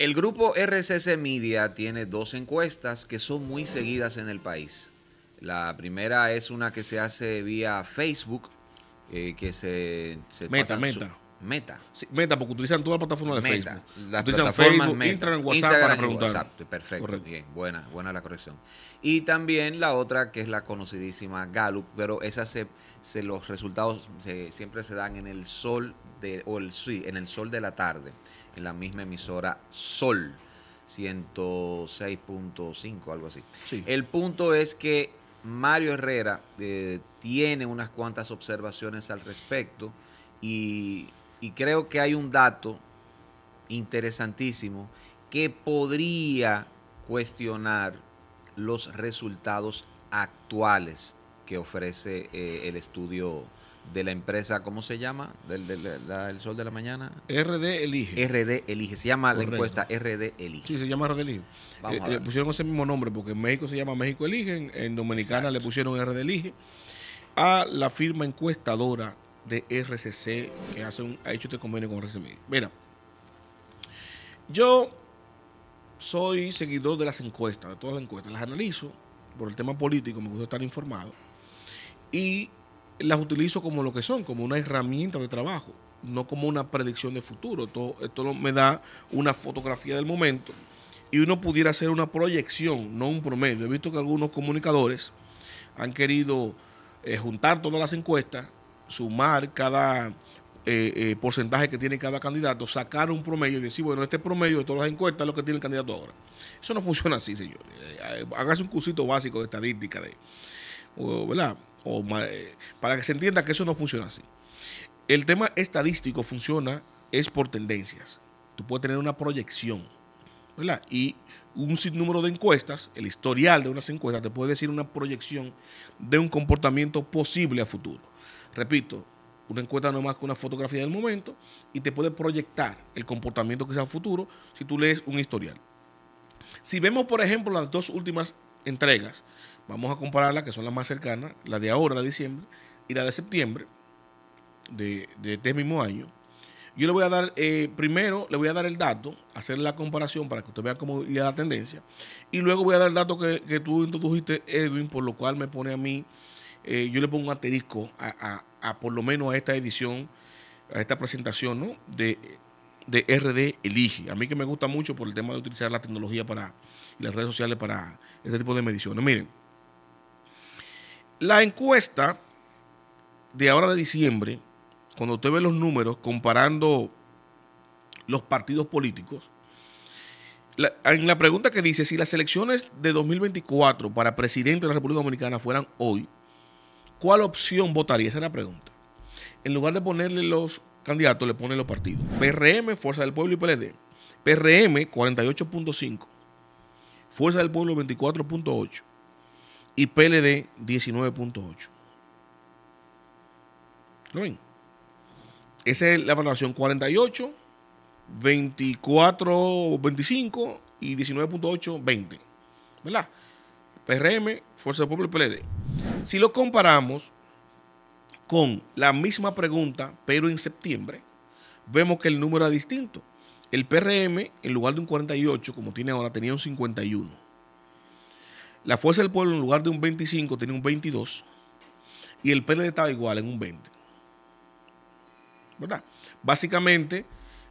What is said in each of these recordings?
El grupo RCC Media tiene dos encuestas que son muy seguidas en el país. La primera es una que se hace vía Facebook, eh, que se, meta, meta. Meta. meta, porque utilizan todas las plataformas de meta, Facebook. Las plataformas Facebook, meta, WhatsApp para preguntar. Exacto, perfecto. Bien, buena, buena la corrección. Y también la otra que es la conocidísima Gallup, pero esa se, los resultados siempre se dan en el sol de, o el sí, en el sol de la tarde, en la misma emisora Sol 106.5, algo así. El punto es que Mario Herrera eh, tiene unas cuantas observaciones al respecto y y creo que hay un dato interesantísimo que podría cuestionar los resultados actuales que ofrece eh, el estudio de la empresa, ¿cómo se llama? Del, el Sol de la Mañana. RD Elige. RD Elige. Se llama la encuesta RD Elige. Sí, se llama RD Elige. Eh, eh, le pusieron ese mismo nombre porque en México se llama México Elige, en, Dominicana le pusieron RD Elige. A la firma encuestadora de RCC que hace ha hecho este convenio con RCC Mira, yo soy seguidor de las encuestas, de todas las encuestas, las analizo por el tema político, me gusta estar informado y las utilizo como lo que son, como una herramienta de trabajo, no como una predicción de futuro. esto me da una fotografía del momento y uno pudiera hacer una proyección, no un promedio. He visto que algunos comunicadores han querido eh, juntar todas las encuestas sumar cada eh, eh, porcentaje que tiene cada candidato, sacar un promedio y decir, bueno, este promedio de todas las encuestas es lo que tiene el candidato ahora. Eso no funciona así, señores. Eh, hágase un cursito básico de estadística, de, para que se entienda que eso no funciona así. El tema estadístico funciona es por tendencias. Tú puedes tener una proyección, ¿verdad? Y un sinnúmero de encuestas, el historial de unas encuestas te puede decir una proyección de un comportamiento posible a futuro repito, una encuesta no es más que una fotografía del momento y te puede proyectar el comportamiento que sea futuro si tú lees un historial. Si vemos, por ejemplo, las dos últimas entregas, vamos a compararlas, que son las más cercanas, la de ahora, la de diciembre, y la de septiembre de, este mismo año. Yo le voy a dar, eh, primero le voy a dar el dato, hacer la comparación para que usted vea cómo iría la tendencia, y luego voy a dar el dato que, que tú introdujiste, Edwin, por lo cual me pone a mí eh, yo le pongo un asterisco a, por lo menos a esta edición, a esta presentación ¿no? de, de, RD Elige. A mí que me gusta mucho por el tema de utilizar la tecnología para las redes sociales para este tipo de mediciones. Miren, la encuesta de ahora de diciembre, cuando usted ve los números comparando los partidos políticos, en la pregunta que dice, si las elecciones de 2024 para presidente de la República Dominicana fueran hoy, ¿cuál opción votaría? Esa es la pregunta. En lugar de ponerle los candidatos, le ponen los partidos. PRM, Fuerza del Pueblo y PLD. PRM, 48.5. Fuerza del Pueblo, 24.8. Y PLD, 19.8. ¿Lo ven? Esa es la valoración 48, 24, 25 y 19.8, 20. ¿Verdad? PRM, Fuerza del Pueblo y PLD. Si lo comparamos con la misma pregunta, pero en septiembre, vemos que el número era distinto. El PRM, en lugar de un 48, como tiene ahora, tenía un 51. La Fuerza del Pueblo, en lugar de un 25, tenía un 22. Y el PLD estaba igual, en un 20. ¿Verdad? Básicamente,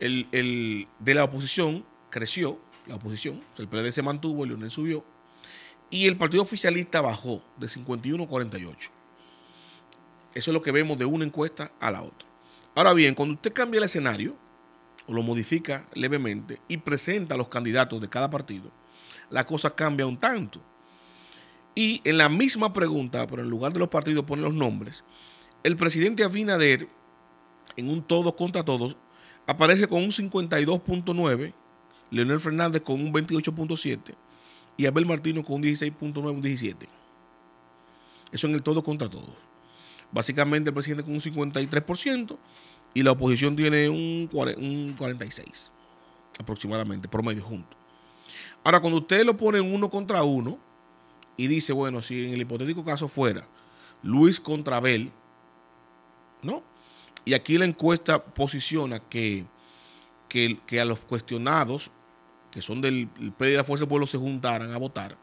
el, de la oposición creció, la oposición, el PLD se mantuvo, el Leonel subió, y el partido oficialista bajó de 51 a 48. Eso es lo que vemos de una encuesta a la otra. Ahora bien, cuando usted cambia el escenario o lo modifica levemente y presenta a los candidatos de cada partido, la cosa cambia un tanto. Y en la misma pregunta, pero en lugar de los partidos pone los nombres, el presidente Abinader, en un todo contra todos, aparece con un 52.9, Leonel Fernández con un 28.7 y Abel Martino con un 16.9, un 17. Eso en el todo contra todos. Básicamente el presidente con un 53% y la oposición tiene un, 46% aproximadamente, promedio junto. Ahora, cuando ustedes lo ponen uno contra uno y dice, bueno, si en el hipotético caso fuera Luis contra Abel, ¿no? Y aquí la encuesta posiciona que, que, que a los cuestionados que son del PD de la Fuerza del Pueblo, se juntaran a votar,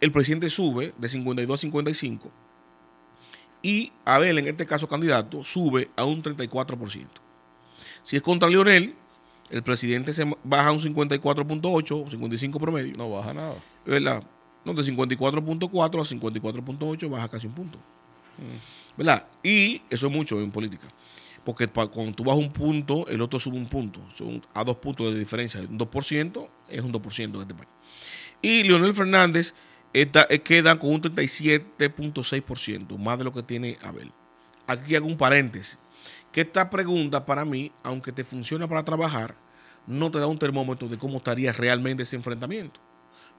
el presidente sube de 52 a 55 y Abel, en este caso candidato, sube a un 34%. Si es contra Lionel, el presidente se baja a un 54.8, 55 promedio. No baja nada. ¿Verdad? No, de 54.4 a 54.8 baja casi un punto. Mm. ¿Verdad? Y eso es mucho en política porque cuando tú vas un punto, el otro sube un punto. Son a dos puntos de diferencia. Un 2% es un 2% en este país. Y Leonel Fernández eh, queda con un 37.6%, más de lo que tiene Abel. Aquí hago un paréntesis. Que esta pregunta para mí, aunque te funciona para trabajar, no te da un termómetro de cómo estaría realmente ese enfrentamiento.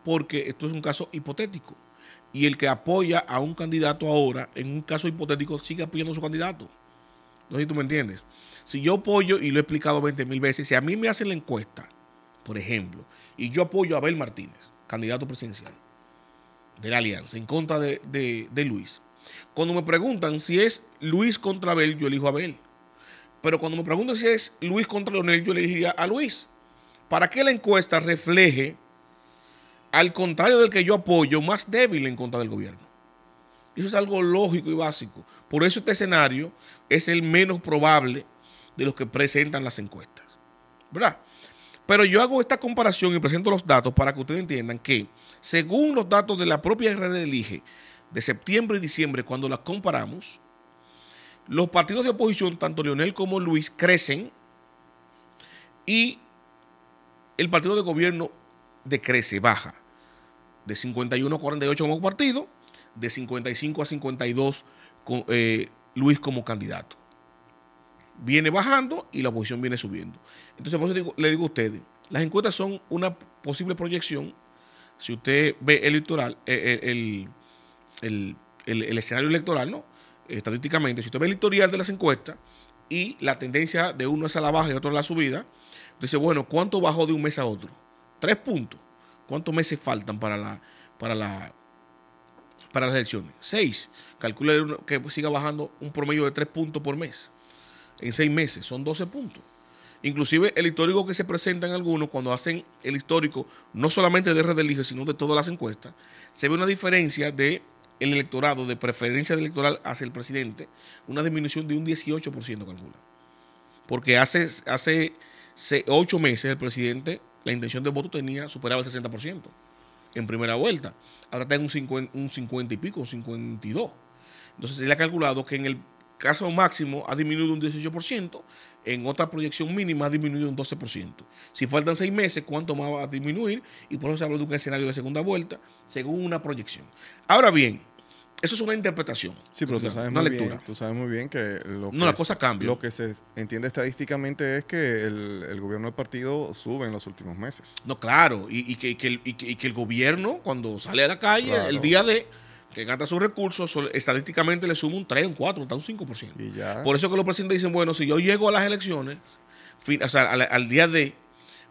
Porque esto es un caso hipotético. Y el que apoya a un candidato ahora, en un caso hipotético, sigue apoyando a su candidato. No sé si tú me entiendes. Si yo apoyo, y lo he explicado 20 mil veces, si a mí me hacen la encuesta, por ejemplo, y yo apoyo a Abel Martínez, candidato presidencial de la Alianza, en contra de, Luis, cuando me preguntan si es Luis contra Abel, yo elijo a Abel. Pero cuando me preguntan si es Luis contra Leonel, yo le diría a Luis. Para que la encuesta refleje, al contrario del que yo apoyo, más débil en contra del gobierno. Eso es algo lógico y básico. Por eso este escenario es el menos probable de los que presentan las encuestas. ¿Verdad? Pero yo hago esta comparación y presento los datos para que ustedes entiendan que, según los datos de la propia red elige de septiembre y diciembre, cuando las comparamos, los partidos de oposición, tanto Lionel como Luis, crecen y el partido de gobierno decrece, baja de 51 a 48 como partido de 55 a 52 con, eh, Luis como candidato. Viene bajando y la oposición viene subiendo. Entonces, por eso le digo a ustedes, las encuestas son una posible proyección. Si usted ve el electoral, eh, eh, el, escenario electoral, ¿no? Estadísticamente, si usted ve el historial de las encuestas y la tendencia de uno es a la baja y otro a la subida, dice, bueno, ¿cuánto bajó de un mes a otro? Tres puntos. ¿Cuántos meses faltan para la, para la para las elecciones. Seis, calcula que pues siga bajando un promedio de tres puntos por mes. En seis meses, son 12 puntos. Inclusive el histórico que se presenta en algunos cuando hacen el histórico no solamente de Redelige, sino de todas las encuestas, se ve una diferencia de el electorado de preferencia electoral hacia el presidente, una disminución de un 18% calcula. Porque hace, hace ocho meses el presidente, la intención de voto tenía superaba el 60% en primera vuelta. Ahora está en un 50, un y pico, un 52. Entonces le ha calculado que en el caso máximo ha disminuido un 18%, en otra proyección mínima ha disminuido un 12%. Si faltan seis meses, ¿cuánto más va a disminuir? Y por eso se habla de un escenario de segunda vuelta, según una proyección. Ahora bien, eso es una interpretación. Sí, pero tú sabes, muy lectura. Bien, tú sabes muy bien que lo que, la cosa Lo que se entiende estadísticamente es que el, gobierno del partido sube en los últimos meses. No, claro. Y, que, el, gobierno, cuando sale a la calle, el día de que gasta sus recursos, estadísticamente le suma un 3, un 4, hasta un 5%. Por eso que los presidentes dicen, bueno, si yo llego a las elecciones, al, día de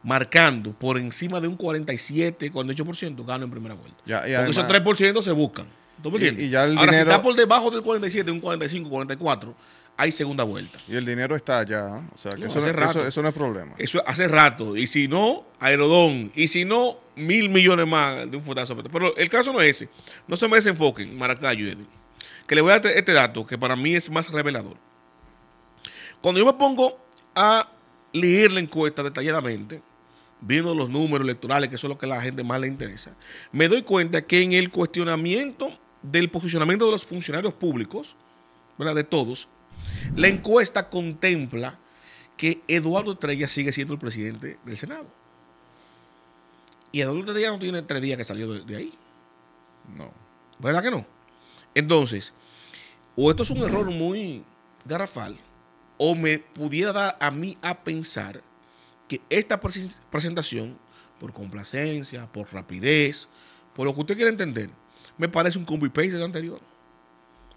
marcando por encima de un 47, 48%, gano en primera vuelta. Porque esos 3% se buscan. Y, ya el Ahora, si está por debajo del 47, un 45, 44, hay segunda vuelta. Y el dinero está allá. ¿eh? O sea, que eso, no, eso, no es problema. Eso hace rato. Y si no, Aerodón. Y si no, mil millones más de un futazo. Pero el caso no es ese. No se me desenfoquen, Maracayo, Que le voy a dar este dato que para mí es más revelador. Cuando yo me pongo a leer la encuesta detalladamente, viendo los números electorales, que son lo que a la gente más le interesa, me doy cuenta que en el cuestionamiento del posicionamiento de los funcionarios públicos, ¿verdad? de todos, la encuesta contempla que Eduardo Estrella sigue siendo el presidente del Senado. Y Eduardo Estrella no tiene tres días que salió de, ahí. No. ¿Verdad que no? Entonces, o esto es un error muy garrafal, o me pudiera dar a mí a pensar que esta presentación, por complacencia, por rapidez, por lo que usted quiere entender, me parece un combo paste anterior.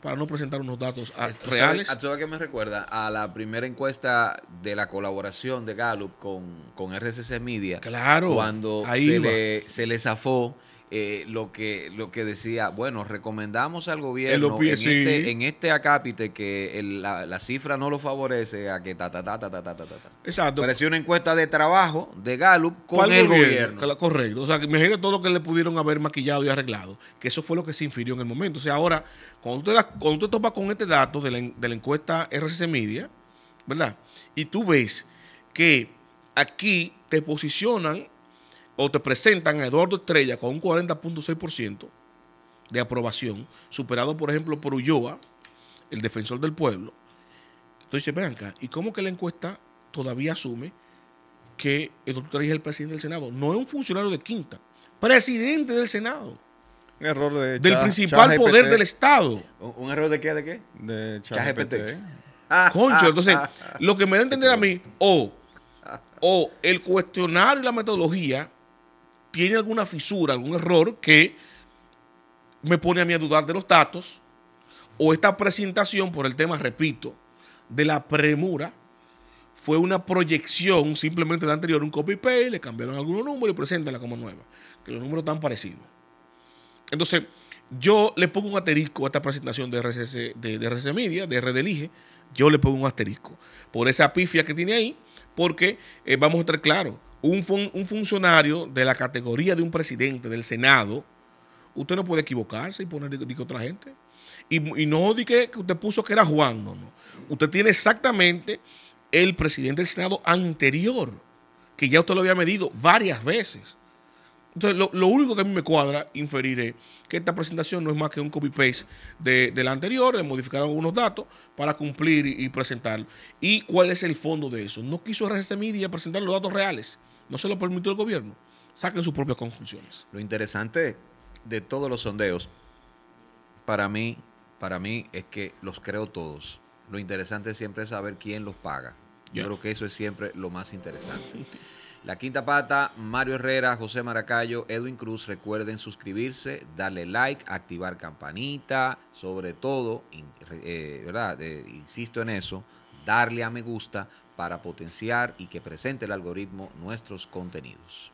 Para no presentar unos datos reales. ¿A que me recuerda? A la primera encuesta de la colaboración de Gallup con, con RCC Media. Claro. Cuando se le zafó eh, lo, que, lo que decía, bueno, recomendamos al gobierno en, este, en, este, acápite que la, la, cifra no lo favorece a que ta, ta, ta, ta, ta, ta, ta. Exacto. Pareció una encuesta de trabajo de Gallup con el gobierno? Correcto. O sea, imagínate todo lo que le pudieron haber maquillado y arreglado, que eso fue lo que se infirió en el momento. O sea, ahora, cuando usted, cuando topa con este dato de la, de la encuesta RCC Media, ¿verdad? Y tú ves que aquí te posicionan o te presentan a Eduardo Estrella con un 40.6% de aprobación, superado por ejemplo por Ulloa, el defensor del pueblo. Entonces, ven ¿y cómo que la encuesta todavía asume que el doctor es el presidente del Senado? No es un funcionario de quinta, presidente del Senado. Un error de Del principal poder del Estado. ¿Un, error de qué? ¿De qué? De ChatGPT. Concho, entonces, lo que me da a entender a mí, o, o el cuestionario y la metodología tiene alguna fisura, algún error que me pone a mí a dudar de los datos o esta presentación por el tema, repito, de la premura fue una proyección simplemente de la anterior, un copy-paste, le cambiaron algunos números y preséntala como nueva, que los números están parecidos. Entonces, yo le pongo un asterisco a esta presentación de RCC, de, Media, de Red yo le pongo un asterisco por esa pifia que tiene ahí, porque eh, vamos a estar claros, un, funcionario de la categoría de un presidente del Senado, usted no puede equivocarse y poner de, otra gente. Y, no di que, usted puso que era Juan, no, no. Usted tiene exactamente el presidente del Senado anterior, que ya usted lo había medido varias veces. Entonces, lo, único que a mí me cuadra inferir es que esta presentación no es más que un copy-paste de, la anterior, le modificaron algunos datos para cumplir y, presentarlo. ¿Y cuál es el fondo de eso? No quiso RSC Media presentar los datos reales. No se lo permitió el gobierno. Saquen sus propias conclusiones. Lo interesante de todos los sondeos, para mí, para mí es que los creo todos. Lo interesante siempre es saber quién los paga. Yo creo que eso es siempre lo más interesante. La Quinta Pata, Mario Herrera, José Maracayo, Edwin Cruz, recuerden suscribirse, darle like, activar campanita, sobre todo, eh, ¿verdad? Eh, insisto en eso, darle a me gusta para potenciar y que presente el algoritmo nuestros contenidos.